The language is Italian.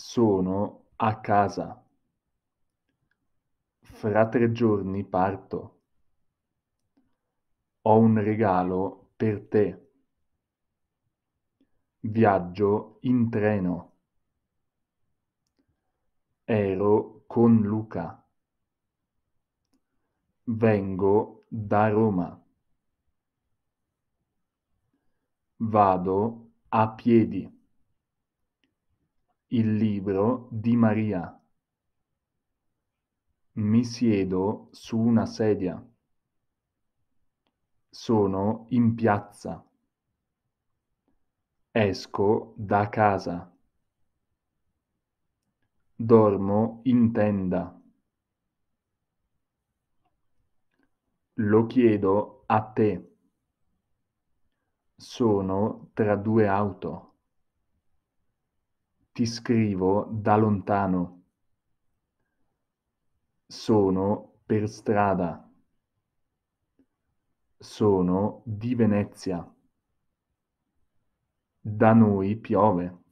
Sono a casa. Fra tre giorni parto. Ho un regalo per te. Viaggio in treno. Ero con Luca. Vengo da Roma. Vado a piedi. Il libro di Maria. Mi siedo su una sedia. Sono in piazza. Esco da casa. Dormo in tenda. Lo chiedo a te. Sono tra due auto. Ti scrivo da lontano. Sono per strada. Sono di Venezia. Da noi piove.